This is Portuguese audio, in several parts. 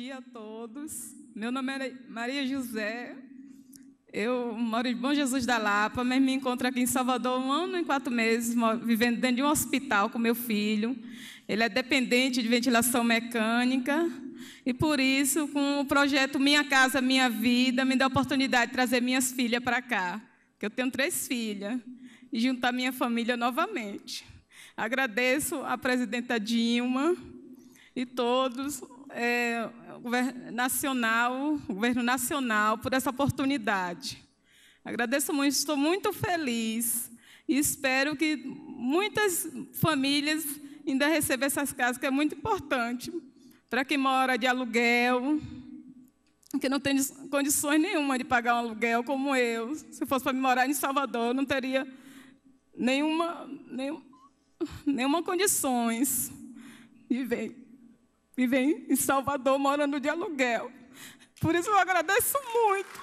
dia a todos. Meu nome é Maria José. Eu moro em Bom Jesus da Lapa, mas me encontro aqui em Salvador um ano e quatro meses, vivendo dentro de um hospital com meu filho. Ele é dependente de ventilação mecânica. E por isso, com o projeto Minha Casa Minha Vida, me deu a oportunidade de trazer minhas filhas para cá. Que eu tenho três filhas. E juntar minha família novamente. Agradeço à presidenta Dilma e todos é, nacional, governo nacional, por essa oportunidade. Agradeço muito, estou muito feliz e espero que muitas famílias ainda recebam essas casas, que é muito importante para quem mora de aluguel, que não tem condições nenhuma de pagar um aluguel como eu. Se fosse para morar em Salvador, não teria nenhuma, nenhum, nenhuma condições de ver vivem em Salvador morando de aluguel. Por isso eu agradeço muito.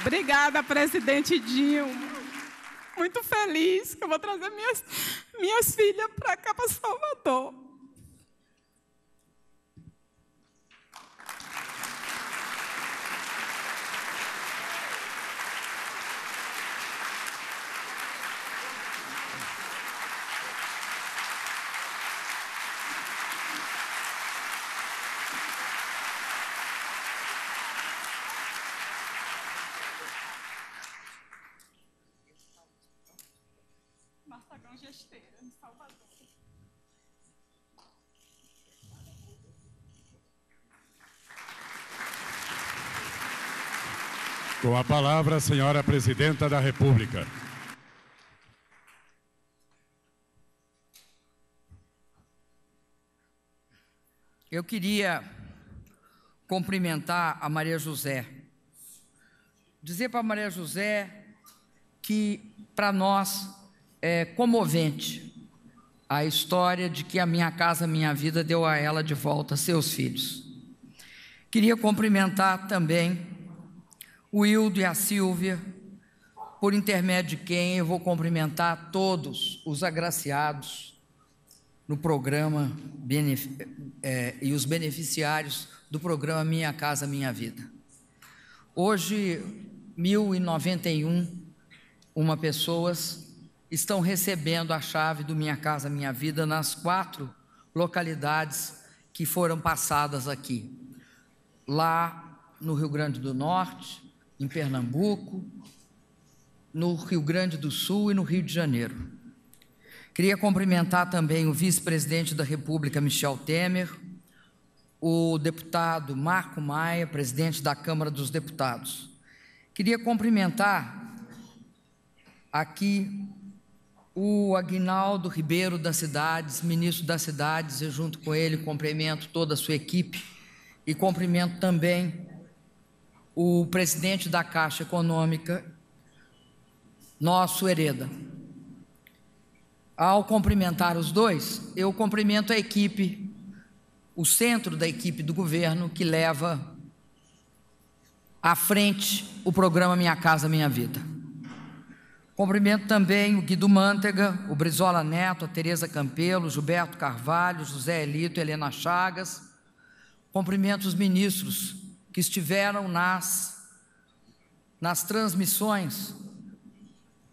Obrigada, presidente Dilma. Muito feliz que eu vou trazer minhas, minhas filhas para cá, para Salvador. Salvador. Com a palavra, senhora Presidenta da República. Eu queria cumprimentar a Maria José. Dizer para a Maria José que, para nós, é, comovente a história de que a minha casa, minha vida deu a ela de volta seus filhos. Queria cumprimentar também o Hildo e a Silvia, por intermédio de quem eu vou cumprimentar todos os agraciados no programa é, e os beneficiários do programa Minha Casa Minha Vida. Hoje, 1091 uma pessoas estão recebendo a chave do Minha Casa Minha Vida nas quatro localidades que foram passadas aqui. Lá no Rio Grande do Norte, em Pernambuco, no Rio Grande do Sul e no Rio de Janeiro. Queria cumprimentar também o vice-presidente da República, Michel Temer, o deputado Marco Maia, presidente da Câmara dos Deputados. Queria cumprimentar aqui o Agnaldo Ribeiro das Cidades, ministro das Cidades, e junto com ele cumprimento toda a sua equipe e cumprimento também o presidente da Caixa Econômica, nosso Hereda. Ao cumprimentar os dois, eu cumprimento a equipe, o centro da equipe do governo que leva à frente o programa Minha Casa Minha Vida. Cumprimento também o Guido Mantega, o Brizola Neto, a Tereza Campelo, Gilberto Carvalho, José Elito, Helena Chagas. Cumprimento os ministros que estiveram nas, nas transmissões.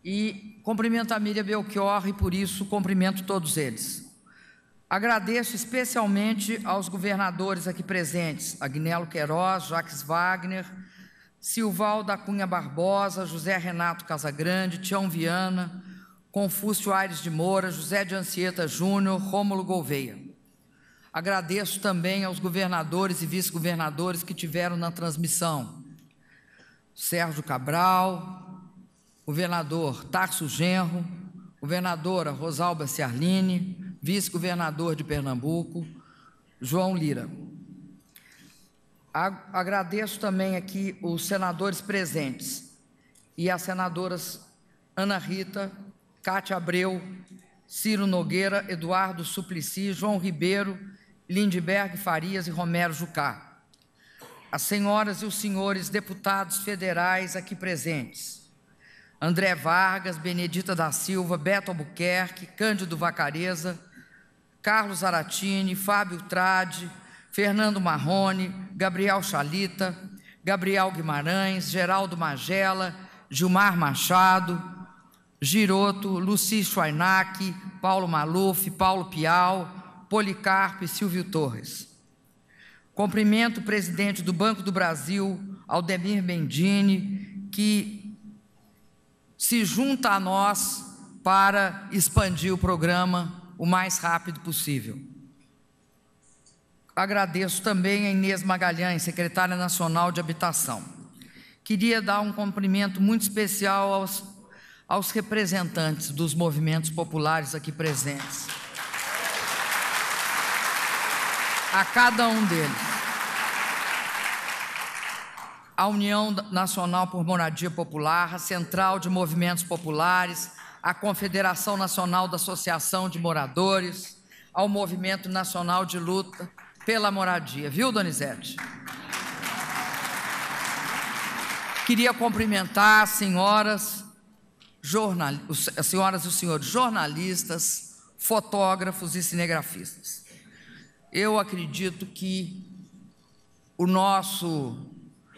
E cumprimento a Miriam Belchior e, por isso, cumprimento todos eles. Agradeço especialmente aos governadores aqui presentes, Agnello Queiroz, Jacques Wagner, Silval da Cunha Barbosa, José Renato Casagrande, Tião Viana, Confúcio Aires de Moura, José de Anchieta Júnior, Rômulo Gouveia. Agradeço também aos governadores e vice-governadores que tiveram na transmissão. Sérgio Cabral, governador Tarso Genro, governadora Rosalba Ciarline, vice-governador de Pernambuco, João Lira. Agradeço também aqui os senadores presentes e as senadoras Ana Rita, Cátia Abreu, Ciro Nogueira, Eduardo Suplicy, João Ribeiro, Lindberg Farias e Romero Jucá. As senhoras e os senhores deputados federais aqui presentes. André Vargas, Benedita da Silva, Beto Albuquerque, Cândido Vacareza, Carlos Aratini, Fábio Trade, Fernando Marrone, Gabriel Chalita, Gabriel Guimarães, Geraldo Magela, Gilmar Machado, Giroto, Luci Schweinack, Paulo Maluf, Paulo Pial, Policarpo e Silvio Torres. Cumprimento o presidente do Banco do Brasil, Aldemir Bendini, que se junta a nós para expandir o programa o mais rápido possível agradeço também a Inês Magalhães, secretária nacional de habitação. Queria dar um cumprimento muito especial aos, aos representantes dos movimentos populares aqui presentes. A cada um deles. A União Nacional por Moradia Popular, a Central de Movimentos Populares, a Confederação Nacional da Associação de Moradores, ao Movimento Nacional de Luta pela moradia, viu, Donizete? Queria cumprimentar as senhoras, jornal, as senhoras e os senhores jornalistas, fotógrafos e cinegrafistas. Eu acredito que o nosso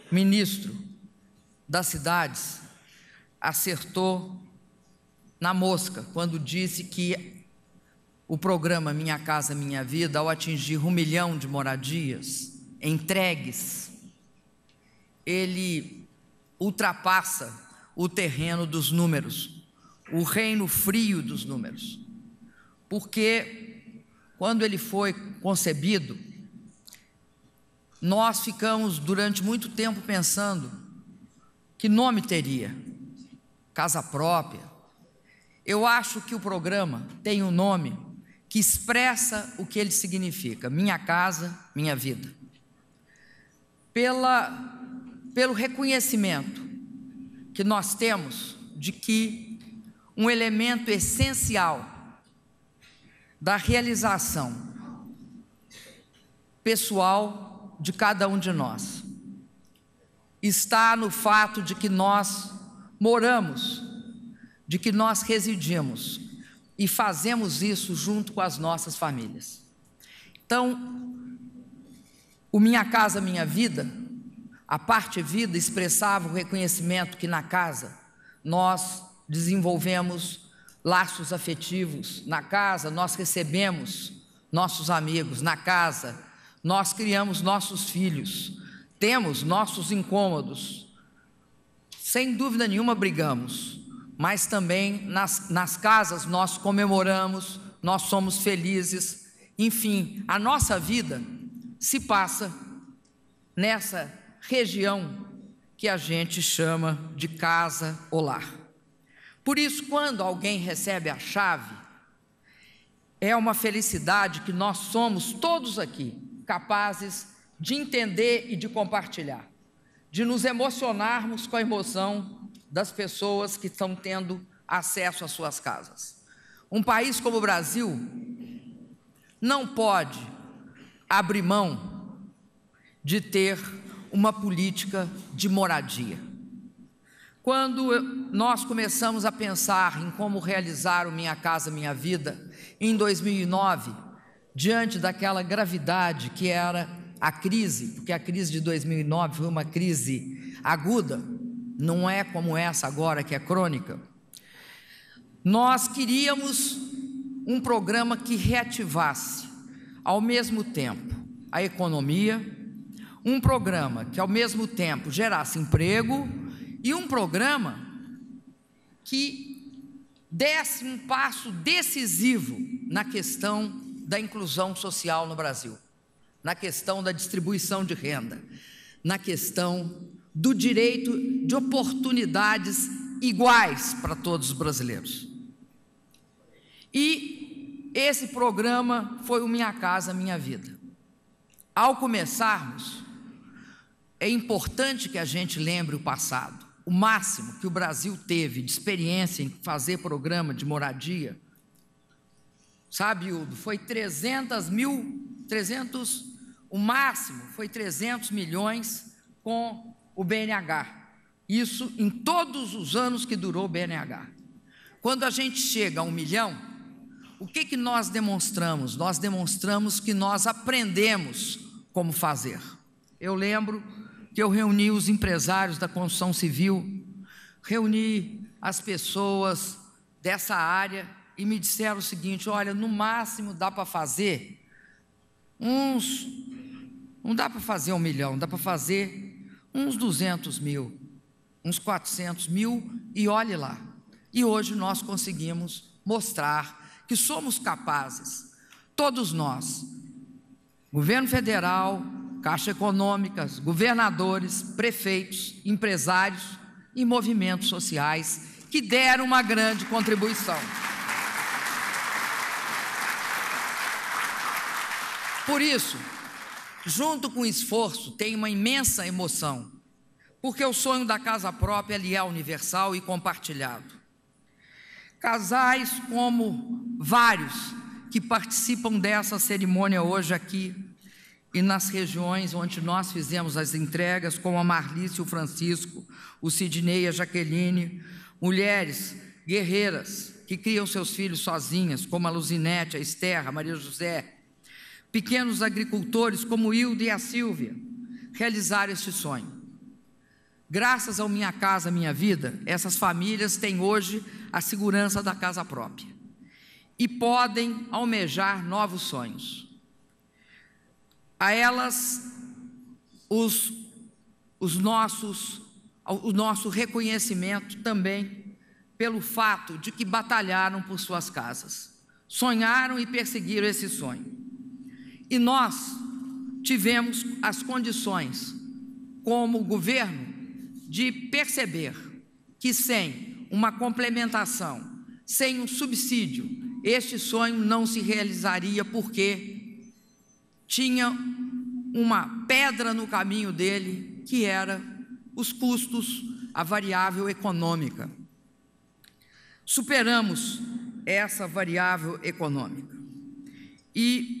ministro das cidades acertou na mosca quando disse que o programa Minha Casa Minha Vida, ao atingir um milhão de moradias entregues, ele ultrapassa o terreno dos números, o reino frio dos números. Porque quando ele foi concebido, nós ficamos durante muito tempo pensando que nome teria, casa própria. Eu acho que o programa tem um nome que expressa o que ele significa: minha casa, minha vida. Pela, pelo reconhecimento que nós temos de que um elemento essencial da realização pessoal de cada um de nós está no fato de que nós moramos, de que nós residimos e fazemos isso junto com as nossas famílias. Então, o Minha Casa Minha Vida, a parte vida expressava o reconhecimento que na casa nós desenvolvemos laços afetivos, na casa nós recebemos nossos amigos, na casa nós criamos nossos filhos, temos nossos incômodos. Sem dúvida nenhuma brigamos, mas também nas, nas casas nós comemoramos, nós somos felizes, enfim, a nossa vida se passa nessa região que a gente chama de casa ou lar. Por isso, quando alguém recebe a chave, é uma felicidade que nós somos todos aqui capazes de entender e de compartilhar, de nos emocionarmos com a emoção das pessoas que estão tendo acesso às suas casas. Um país como o Brasil não pode abrir mão de ter uma política de moradia. Quando nós começamos a pensar em como realizar o Minha Casa Minha Vida, em 2009, diante daquela gravidade que era a crise, porque a crise de 2009 foi uma crise aguda, não é como essa agora que é crônica. Nós queríamos um programa que reativasse ao mesmo tempo a economia, um programa que ao mesmo tempo gerasse emprego e um programa que desse um passo decisivo na questão da inclusão social no Brasil, na questão da distribuição de renda, na questão do direito de oportunidades iguais para todos os brasileiros. E esse programa foi o Minha Casa Minha Vida. Ao começarmos, é importante que a gente lembre o passado. O máximo que o Brasil teve de experiência em fazer programa de moradia, sabe, Udo, foi 300 mil, 300, o máximo foi 300 milhões com o BNH. Isso em todos os anos que durou o BNH. Quando a gente chega a um milhão, o que, que nós demonstramos? Nós demonstramos que nós aprendemos como fazer. Eu lembro que eu reuni os empresários da construção civil, reuni as pessoas dessa área e me disseram o seguinte: olha, no máximo dá para fazer uns. Não dá para fazer um milhão, dá para fazer uns 200 mil, uns 400 mil e olhe lá. E hoje nós conseguimos mostrar que somos capazes, todos nós, governo federal, Caixa Econômicas, governadores, prefeitos, empresários e movimentos sociais que deram uma grande contribuição. Por isso, junto com o esforço, tem uma imensa emoção, porque o sonho da casa própria ali é universal e compartilhado. Casais como vários que participam dessa cerimônia hoje aqui e nas regiões onde nós fizemos as entregas, como a Marlice, o Francisco, o Sidney, a Jaqueline, mulheres guerreiras que criam seus filhos sozinhas, como a Luzinete, a Esterra, a Maria José, pequenos agricultores como Hilda e a Silvia realizaram este sonho. Graças ao Minha Casa Minha Vida, essas famílias têm hoje a segurança da casa própria e podem almejar novos sonhos. A elas, os, os nossos, o nosso reconhecimento também pelo fato de que batalharam por suas casas, sonharam e perseguiram esse sonho. E nós tivemos as condições, como governo, de perceber que sem uma complementação, sem um subsídio, este sonho não se realizaria porque tinha uma pedra no caminho dele, que era os custos, a variável econômica. Superamos essa variável econômica. E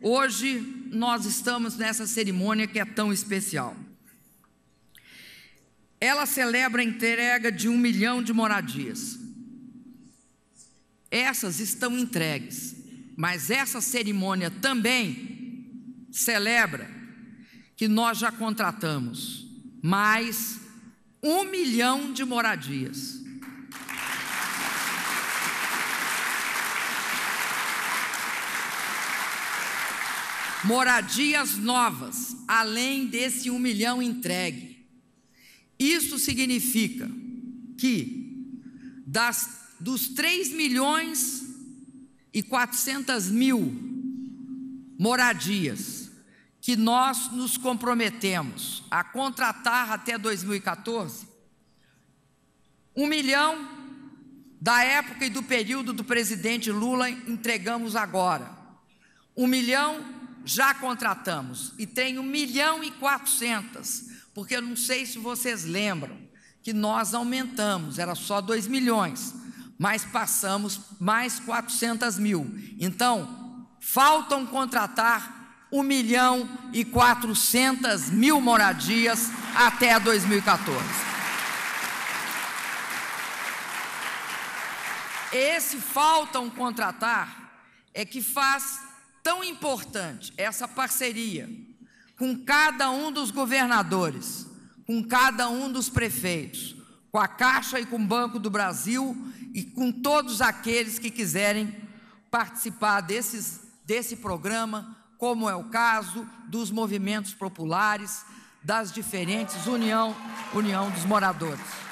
Hoje nós estamos nessa cerimônia que é tão especial. Ela celebra a entrega de um milhão de moradias. Essas estão entregues, mas essa cerimônia também celebra que nós já contratamos mais um milhão de moradias. moradias novas, além desse um milhão entregue. Isso significa que das, dos 3 milhões e 400 mil moradias que nós nos comprometemos a contratar até 2014, um milhão da época e do período do presidente Lula entregamos agora. Um milhão já contratamos e tem 1 milhão e 400, porque eu não sei se vocês lembram que nós aumentamos, era só 2 milhões, mas passamos mais 400 mil. Então, faltam contratar 1 milhão e 400 mil moradias até 2014. Esse faltam contratar é que faz tão importante essa parceria com cada um dos governadores, com cada um dos prefeitos, com a Caixa e com o Banco do Brasil e com todos aqueles que quiserem participar desses, desse programa, como é o caso dos movimentos populares, das diferentes União, União dos Moradores.